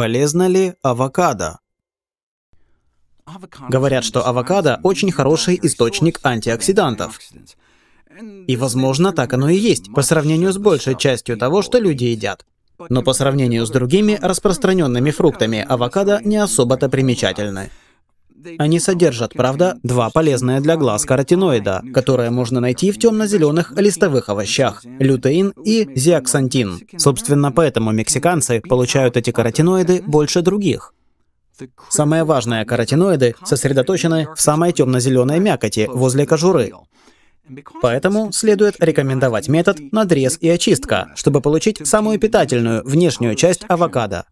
Полезно ли авокадо? Говорят, что авокадо очень хороший источник антиоксидантов. И, возможно, так оно и есть, по сравнению с большей частью того, что люди едят. Но по сравнению с другими распространенными фруктами, авокадо не особо-то примечательны. Они содержат, правда, два полезные для глаз каротиноида, которые можно найти в темно-зеленых листовых овощах – лютеин и зиаксантин. Собственно, поэтому мексиканцы получают эти каротиноиды больше других. Самые важные каротиноиды сосредоточены в самой темно-зеленой мякоти, возле кожуры. Поэтому следует рекомендовать метод надрез и очистка, чтобы получить самую питательную внешнюю часть авокадо.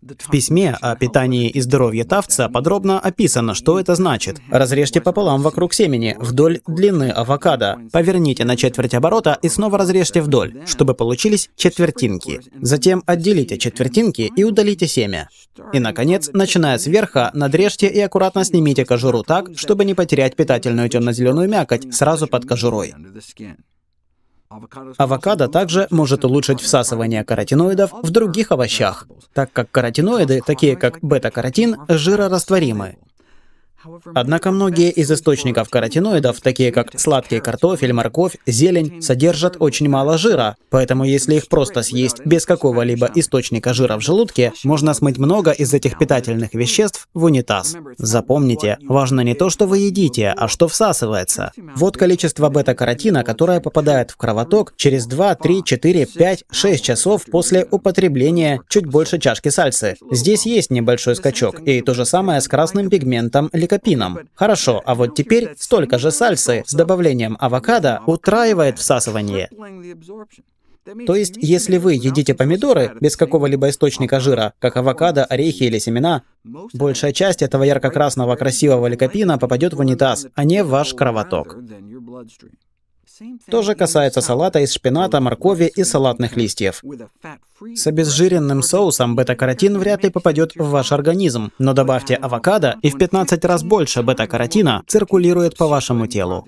В письме о питании и здоровье тавца подробно описано, что это значит. Разрежьте пополам вокруг семени, вдоль длины авокадо. Поверните на четверть оборота и снова разрежьте вдоль, чтобы получились четвертинки. Затем отделите четвертинки и удалите семя. И, наконец, начиная сверху, надрежьте и аккуратно снимите кожуру так, чтобы не потерять питательную темно-зеленую мякоть сразу под кожурой. Авокадо также может улучшить всасывание каротиноидов в других овощах, так как каротиноиды, такие как бета-каротин, жирорастворимы. Однако многие из источников каротиноидов, такие как сладкий картофель, морковь, зелень, содержат очень мало жира, поэтому если их просто съесть без какого-либо источника жира в желудке, можно смыть много из этих питательных веществ в унитаз. Запомните, важно не то, что вы едите, а что всасывается. Вот количество бета-каротина, которое попадает в кровоток через 2, 3, 4, 5, 6 часов после употребления чуть больше чашки сальсы. Здесь есть небольшой скачок, и то же самое с красным пигментом лекарства ликопином. Хорошо, а вот теперь столько же сальсы с добавлением авокадо утраивает всасывание. То есть, если вы едите помидоры без какого-либо источника жира, как авокадо, орехи или семена, большая часть этого ярко-красного красивого ликопина попадет в унитаз, а не в ваш кровоток. То же касается салата из шпината, моркови и салатных листьев. С обезжиренным соусом бета-каротин вряд ли попадет в ваш организм, но добавьте авокадо, и в 15 раз больше бета-каротина циркулирует по вашему телу.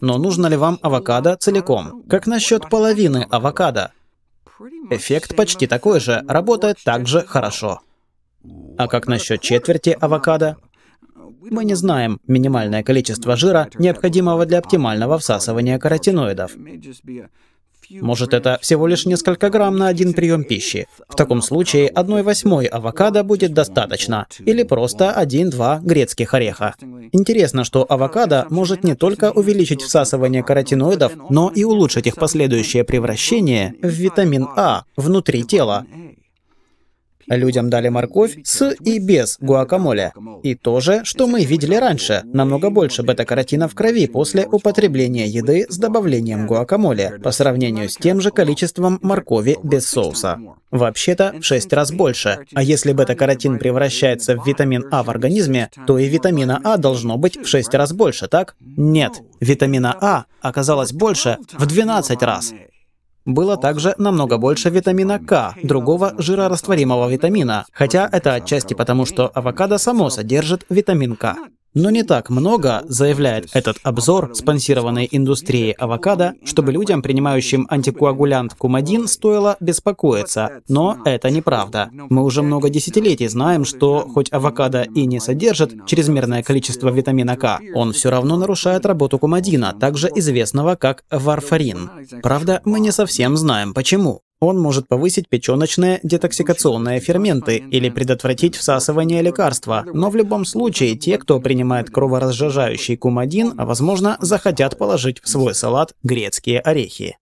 Но нужно ли вам авокадо целиком? Как насчет половины авокадо? Эффект почти такой же, работает также хорошо. А как насчет четверти авокадо? Мы не знаем минимальное количество жира, необходимого для оптимального всасывания каротиноидов. Может, это всего лишь несколько грамм на один прием пищи. В таком случае одной восьмой авокадо будет достаточно, или просто 1-2 грецких ореха. Интересно, что авокадо может не только увеличить всасывание каротиноидов, но и улучшить их последующее превращение в витамин А внутри тела. Людям дали морковь с и без гуакамоле. И то же, что мы видели раньше, намного больше бета-каротина в крови после употребления еды с добавлением гуакамоле по сравнению с тем же количеством моркови без соуса. Вообще-то в 6 раз больше. А если бета-каротин превращается в витамин А в организме, то и витамина А должно быть в 6 раз больше, так? Нет, витамина А оказалось больше в 12 раз было также намного больше витамина К, другого жирорастворимого витамина, хотя это отчасти потому, что авокадо само содержит витамин К. Но не так много, заявляет этот обзор спонсированной индустрии авокадо, чтобы людям, принимающим антикоагулянт кумадин, стоило беспокоиться. Но это неправда. Мы уже много десятилетий знаем, что хоть авокадо и не содержит чрезмерное количество витамина К, он все равно нарушает работу кумадина, также известного как варфарин. Правда, мы не совсем знаем почему. Он может повысить печеночные детоксикационные ферменты или предотвратить всасывание лекарства, но в любом случае те, кто принимает кроворазжижающий кумадин, возможно, захотят положить в свой салат грецкие орехи.